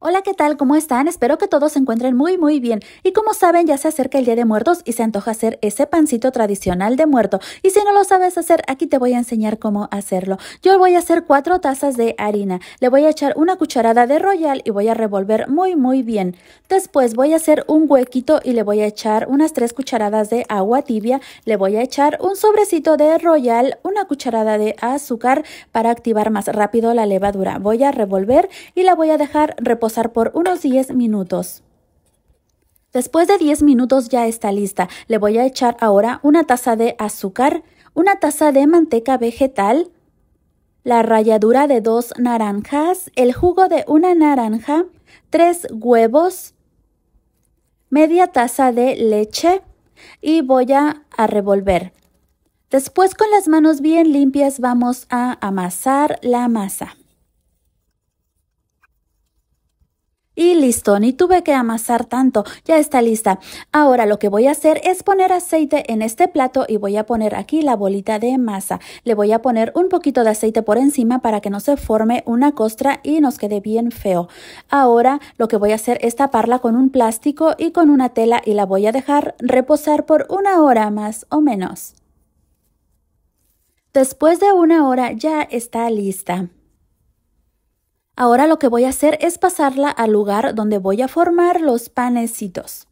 Hola, ¿qué tal? ¿Cómo están? Espero que todos se encuentren muy muy bien. Y como saben, ya se acerca el Día de Muertos y se antoja hacer ese pancito tradicional de muerto. Y si no lo sabes hacer, aquí te voy a enseñar cómo hacerlo. Yo voy a hacer cuatro tazas de harina. Le voy a echar una cucharada de royal y voy a revolver muy muy bien. Después voy a hacer un huequito y le voy a echar unas tres cucharadas de agua tibia. Le voy a echar un sobrecito de royal, una cucharada de azúcar para activar más rápido la levadura. Voy a revolver y la voy a dejar reposar por unos 10 minutos. Después de 10 minutos ya está lista. Le voy a echar ahora una taza de azúcar, una taza de manteca vegetal, la ralladura de dos naranjas, el jugo de una naranja, tres huevos, media taza de leche y voy a revolver. Después con las manos bien limpias vamos a amasar la masa. Y listo, ni tuve que amasar tanto, ya está lista. Ahora lo que voy a hacer es poner aceite en este plato y voy a poner aquí la bolita de masa. Le voy a poner un poquito de aceite por encima para que no se forme una costra y nos quede bien feo. Ahora lo que voy a hacer es taparla con un plástico y con una tela y la voy a dejar reposar por una hora más o menos. Después de una hora ya está lista. Ahora lo que voy a hacer es pasarla al lugar donde voy a formar los panecitos.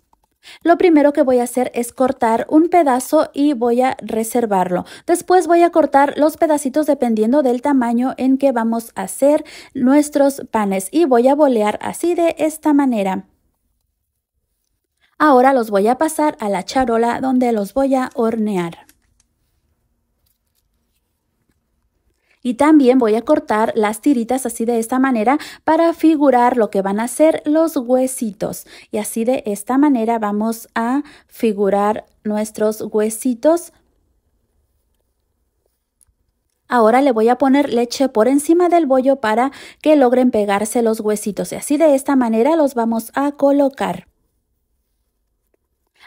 Lo primero que voy a hacer es cortar un pedazo y voy a reservarlo. Después voy a cortar los pedacitos dependiendo del tamaño en que vamos a hacer nuestros panes y voy a bolear así de esta manera. Ahora los voy a pasar a la charola donde los voy a hornear. Y también voy a cortar las tiritas así de esta manera para figurar lo que van a ser los huesitos. Y así de esta manera vamos a figurar nuestros huesitos Ahora le voy a poner leche por encima del bollo para que logren pegarse los huesitos y así de esta manera los vamos a colocar.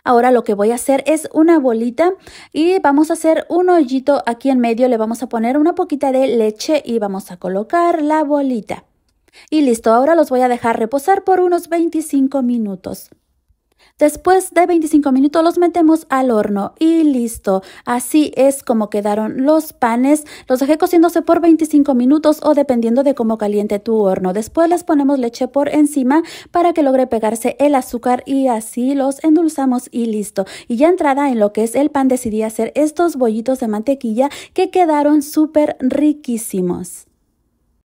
Ahora lo que voy a hacer es una bolita y vamos a hacer un hoyito aquí en medio. Le vamos a poner una poquita de leche y vamos a colocar la bolita. Y listo, ahora los voy a dejar reposar por unos 25 minutos. Después de 25 minutos los metemos al horno y listo. Así es como quedaron los panes. Los dejé cociéndose por 25 minutos o dependiendo de cómo caliente tu horno. Después les ponemos leche por encima para que logre pegarse el azúcar y así los endulzamos y listo. Y ya entrada en lo que es el pan decidí hacer estos bollitos de mantequilla que quedaron súper riquísimos.